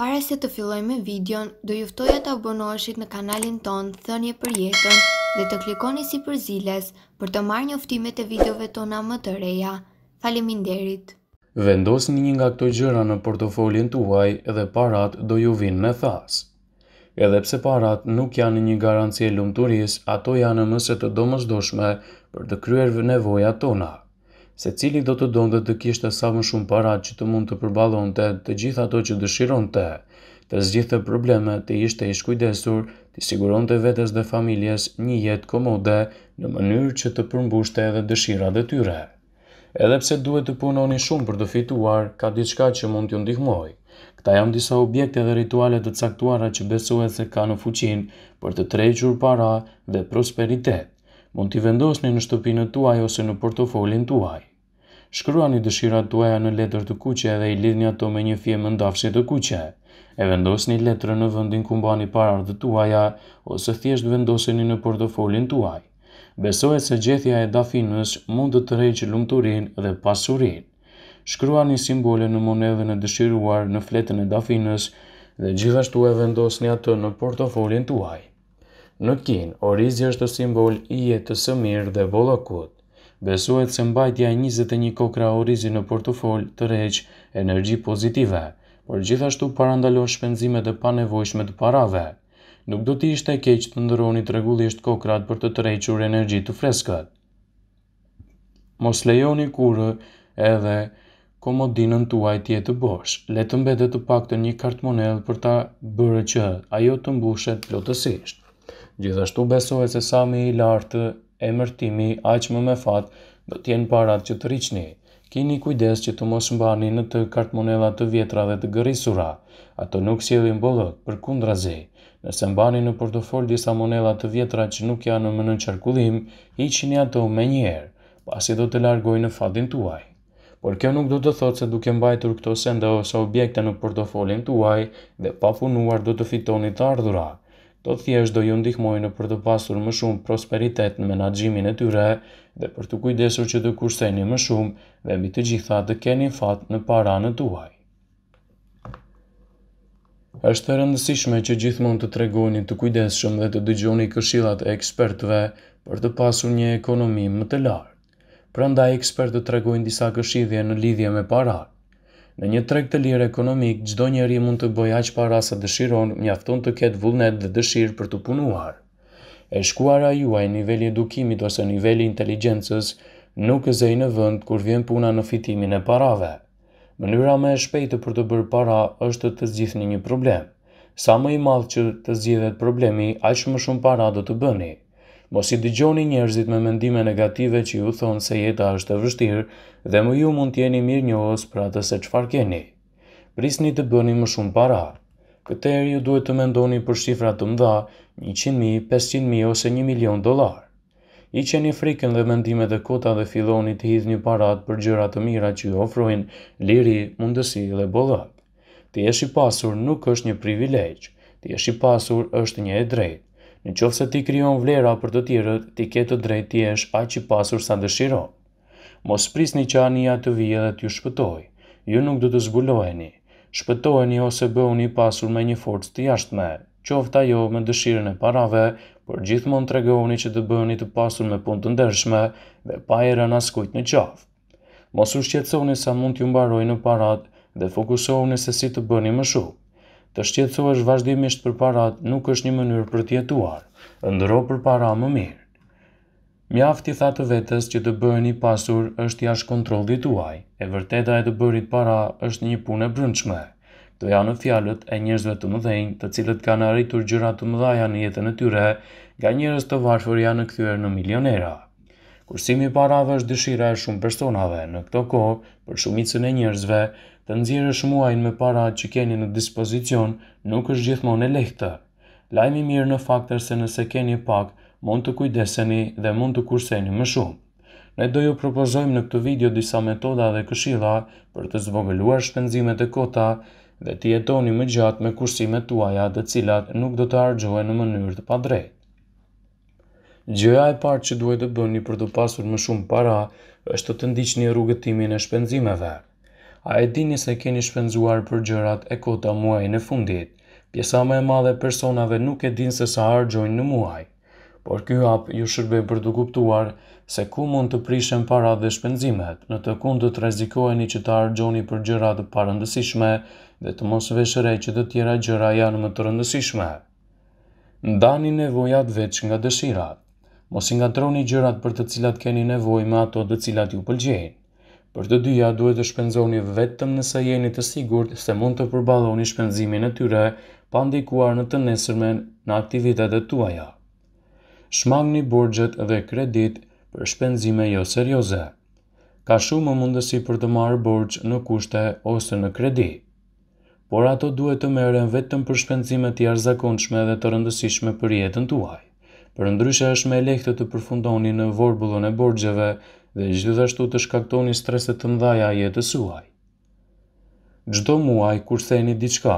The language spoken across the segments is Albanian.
Para se të filloj me videon, do juftoja të abonoheshit në kanalin ton Thënje për jetën dhe të klikoni si për ziles për të marrë njoftimet e videove tona më të reja. Faleminderit! Vendos një nga këto gjëra në portofolin tuaj edhe parat do ju vinë me thasë. Edhe pse parat nuk janë një garancie lumë turis, ato janë mëse të domës doshme për të kryer nevoja tonat se cili do të dhe të kishte sa më shumë para që të mund të përbalon të të gjitha ato që dëshiron të, të zgjithë probleme të ishte i shkujdesur, të siguron të vetës dhe familjes një jetë komode në mënyrë që të përmbushte edhe dëshira dhe tyre. Edhe pse duhet të punoni shumë për të fituar, ka diçka që mund të ndihmoj. Këta janë disa objekte dhe rituale të caktuara që besohet se kanë fuqinë për të trejqur para dhe prosperitet mund t'i vendosni në shtëpinë tuaj ose në portofolin tuaj. Shkruani dëshirat tuaja në letër të kuqe dhe i lidhni ato me një fje më ndafshit të kuqe. E vendosni letrë në vëndin ku mbani parar dhe tuaja, ose thjesht vendoseni në portofolin tuaj. Besohet se gjethja e dafinës mund të të rejqë lumëturin dhe pasurin. Shkruani simbole në moneve në dëshiruar në fletën e dafinës dhe gjithashtu e vendosni atë në portofolin tuaj. Në Kin, orizi është të simbol i jetës të mirë dhe vollakut. Besohet se mbajtja e 21 kokra orizi në portofol tërheq energji pozitive, por gjithashtu parandalon shpenzimet e panevojshme të parave. Nuk do të ishte keq të ndërroni regullisht kokrat për të tërhequr energji të freskët. Mos lejoni kurrë edhe komodinën tuaj të jetë bosh. Le të mbetet të paktën një kartmonell për ta bërë që ajo të mbushet plotësisht. Gjithashtu besohet se sa më i lartë emërtimi, aq më me fat do të jenë parat që të rriçni. Kini kujdes që të mos mbani në të kartmonela të vjetra dhe të gërisura, ato nuk sjellin bollok për Nëse mbani në portofol disa monela të vjetra që nuk janë në qarkullim, hiqni ato me një herë, pasi do të largojnë në fatin tuaj. Por kjo nuk do të thotë se duke mbajtur këto sende ose objekte në portofolin tuaj dhe pa punuar do të fitoni të ardhurat do thjesht do ju ndihmojnë për të pasur më shumë prosperitet në menaxhimin e tyre dhe për të kujdesur që të kurseni më shumë dhe mbi të gjitha të keni fat në paranë tuaj. Është rëndësishme që gjithmonë të tregoni të kujdesshëm dhe të dëgjoni këshillat e ekspertëve për të pasur një ekonomi më të lartë. Prandaj ekspertët tregojnë disa këshillje në lidhje me parat. Në një treg të lirë ekonomik, çdo njeri mund të bëjë aq para sa dëshiron, mjafton të ketë vullnet dhe dëshirë për të punuar. E shkuara juaj në nivelin e edukimit ose në nivelin e inteligjencës nuk e zej në vend kur vjen puna në fitimin e parave. Mënyra më e shpejtë për të bërë para është të zgjidhni një problem. Sa më i madh që të zgjidhet problemi, aq më shumë para do të bëni. Mos i dëgjoni njerëzit me mendime negative që ju thonë se jeta është e vështirë dhe më ju mund t'jeni mirë njohës për atë se qëfar keni. Prisni të bëni më shumë para. Këtër ju duhet të mendoni për shifra të mdha 100.000, 500.000 ose 1 milion dolar. I qeni frikën dhe mendimet e kota dhe filoni të hidh një parat për gjërat të mira që ju ofrojnë liri, mundësi dhe bollat. Ti jesh i pasur nuk është një privilegj, ti jesh i pasur është një e drejtë. Në qofë se ti kryon vlera për të tjerët, ti ketë të drejt ti esh aq i pasur sa dëshiro. Mos pris një qania të vijë dhe t'ju shpëtoj. Ju nuk du të zbuloheni. Shpëtoheni ose bëhuni një pasur me një forcë të jashtme. ta jo me dëshirën e parave, por gjithmon të regoni që të një të pasur me pun të ndershme dhe pa e rëna skujt në qafë. Mos u shqetsoni sa mund t'ju mbaroj në parat dhe fokusoni se si të bëni më shumë të shqetësohesh vazhdimisht për parat nuk është një mënyrë për të jetuar, për para më mirë. Mjafti tha të vetës që të bëheni një pasur është jash kontrol tuaj, e vërteta e të bërit para është një punë e brëndshme. Të janë në fjalët e njërzve të mëdhenjë të cilët kanë arritur gjyrat të mëdhaja në jetën e tyre, ga njërës të varfër janë në këthyre në milionera. Kursimi i parave është dëshira e shumë personave. Në këto kohë, për shumicën e njerëzve, të nxjerrësh muajin me para që keni në dispozicion nuk është gjithmonë e lehtë. Lajmi mirë në fakt është se nëse keni pak, mund të kujdeseni dhe mund të kurseni më shumë. Ne do ju propozojmë në këtë video disa metoda dhe këshilla për të zvogëluar shpenzimet e kota dhe të jetoni më gjatë me kursimet tuaja, të cilat nuk do të harxhohen në mënyrë të padrejtë. Gjëja e parë që duhet të bëni për të pasur më shumë para është të të ndiqni rrugëtimin e shpenzimeve. A e dini se keni shpenzuar për gjërat e kota muaj në fundit, pjesa më e madhe personave nuk e din se sa hargjojnë në muaj. Por kjo hap ju shërbe për të kuptuar se ku mund të prishen para dhe shpenzimet, në të kund të rezikoheni që të hargjoni për gjërat të parëndësishme dhe të mos veshëre që të tjera gjëra janë më të rëndësishme. Ndani nevojat veç nga dëshirat mos ingatroni gjërat për të cilat keni nevoj me ato të cilat ju pëlqehin. Për të dyja duhet të shpenzoni vetëm nëse jeni të sigurt se mund të përballoni shpenzimin e tyre pa ndikuar në të nesërmen në aktivitetet tuaja. Shmangni borgjet dhe kredit për shpenzime jo serioze. Ka shumë mundësi për të marrë borgjë në kushte ose në kredi. Por ato duhet të merren vetëm për shpenzime të jashtëzakonshme dhe të rëndësishme për jetën tuaj për ndryshe është me lehtë të përfundoni në vorbulon e borgjeve dhe gjithashtu të shkaktoni streset të mdhaja suaj. Gjdo muaj kur theni diçka,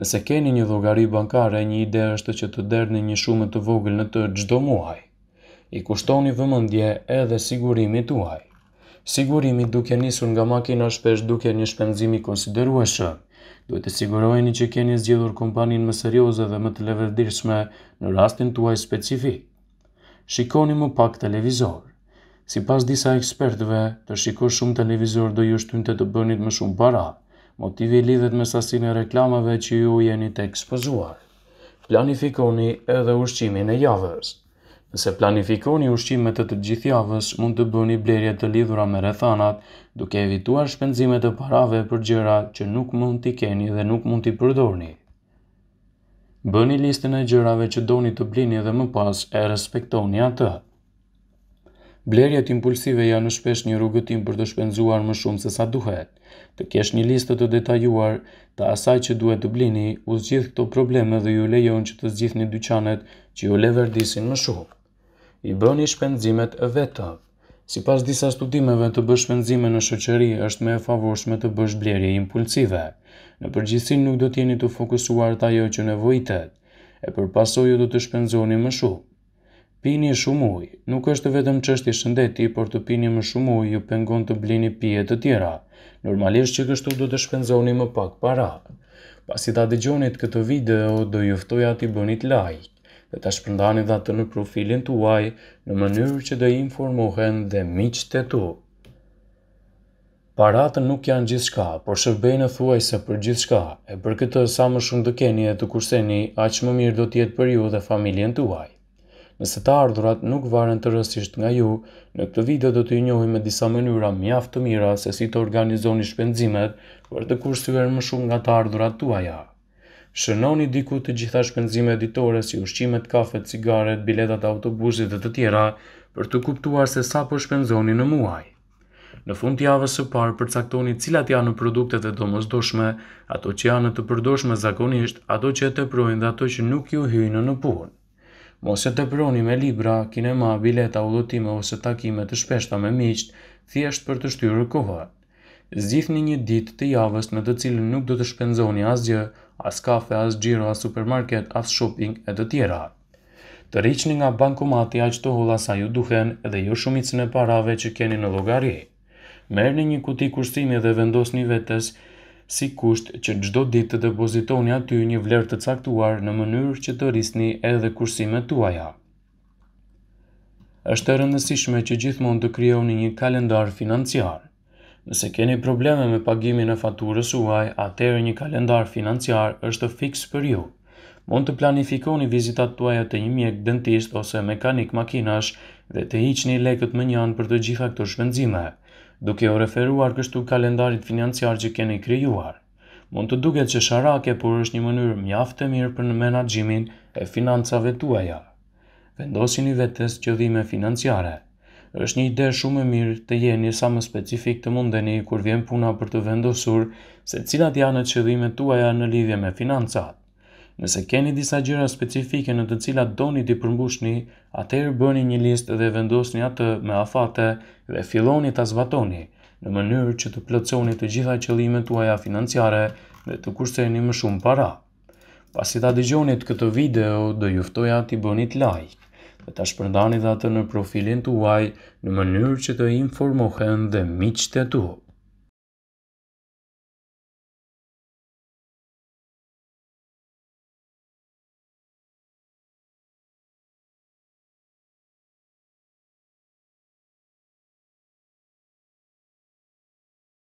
nëse keni një dhogari bankare, një ide është që të derni një shumë të vogël në të gjdo muaj. I kushtoni vëmëndje edhe sigurimi tuaj. Sigurimi duke nisur nga makina shpesh duke një shpenzimi konsiderueshëm duhet të siguroheni që keni zgjedhur kompaninë më serioze dhe më të lëvizshme në rastin tuaj specifik. Shikoni më pak televizor. Sipas disa ekspertëve, të shikosh shumë televizor do ju shtynte të bënit më shumë para. Motivi lidhet me sasinë e reklamave që ju jeni të ekspozuar. Planifikoni edhe ushqimin e javës. Nëse planifikoni ushqimet të të gjithjavës, mund të bëni blerje të lidhura me rethanat, duke evituar shpenzimet të parave për gjëra që nuk mund t'i keni dhe nuk mund t'i përdorni. Bëni listën e gjërave që doni të blini dhe më pas e respektoni atë. Blerjet impulsive janë në shpesh një rrugëtim për të shpenzuar më shumë se sa duhet. Të kesh një listë të detajuar të asaj që duhet të blini, u zgjith këto probleme dhe ju lejon që të zgjith një dyqanet që ju leverdisin më shumë i bëni shpenzimet e vetëv. Si pas disa studimeve të bësh shpenzime në shëqëri, është me e favorshme të bësh blerje impulsive. Në përgjithsin nuk do tjeni të fokusuar të ajo që nevojitet, e për ju do të shpenzoni më shumë. Pini shumë uj, nuk është vetëm qështi shëndeti, por të pini më shumë uj ju pengon të blini pijet të tjera. Normalisht që kështu do të shpenzoni më pak para. Pas i ta dëgjonit këtë video, do juftoj ati bënit like dhe të shpëndani dhe atë në profilin të uaj në mënyrë që dhe informohen dhe miqët e tu. Paratën nuk janë gjithë shka, por shërbejnë e thuaj se për gjithë shka, e për këtë sa më shumë të keni e të kurseni, a që më mirë do tjetë për ju dhe familjen të uaj. Nëse të ardhurat nuk varen të rësisht nga ju, në këtë video do të i njohi me disa mënyra mjaftë të mira se si të organizoni shpenzimet për të kursuar më shumë nga të ardhurat të uaja shënoni diku të gjitha shpenzime editore si ushqimet, kafet, cigaret, biletat autobusit dhe të tjera për të kuptuar se sa po shpenzoni në muaj. Në fund të javës së parë përcaktoni cilat janë produktet e domosdoshme, ato që janë të përdorshme zakonisht, ato që e teprojnë dhe ato që nuk ju hyjnë në punë. Mos e teproni me libra, kinema, bileta, udhëtime ose takime të shpeshta me miqt, thjesht për të shtyrë kohën zgjithni një ditë të javës në të cilën nuk do të shpenzoni asgjë, as kafe, as xhiro, as supermarket, as shopping e të tjera. Të rriqni nga bankomati aq të hola sa ju duhen dhe jo shumicën e parave që keni në llogari. Merrni një kuti kushtimi dhe vendosni vetes si kusht që çdo ditë të depozitoni aty një vlerë të caktuar në mënyrë që të rrisni edhe kursimet tuaja. Është të rëndësishme që gjithmonë të krijoni një kalendar financiar. Nëse keni probleme me pagimin e faturës uaj, atëherë një kalendar financiar është fiks për ju. Mund të planifikoni vizitat tuaja e një mjek dentist ose mekanik makinash dhe të hiqni lekët më njanë për të gjitha këto shpenzime, duke o referuar kështu kalendarit financiar që keni krijuar. Mund të duket që sharake, por është një mënyrë mjaft e mirë për në menaxhimin e financave tuaja. Vendosini vetes qëllime financiare është një ide shumë e mirë të jeni sa më specifik të mundeni kur vjen puna për të vendosur se cilat janë qëllimet tuaja në lidhje me financat. Nëse keni disa gjëra specifike në të cilat doni të përmbushni, atëherë bëni një listë dhe vendosni atë me afate dhe filloni ta zbatoni në mënyrë që të plotësoni të gjitha qëllimet tuaja financiare dhe të kushtoni më shumë para. Pasi ta dëgjoni këtë video, do ju ftoja ti bëni like dhe të shpërndani dhe atë në profilin të uaj në mënyrë që të informohen dhe miqët e tu.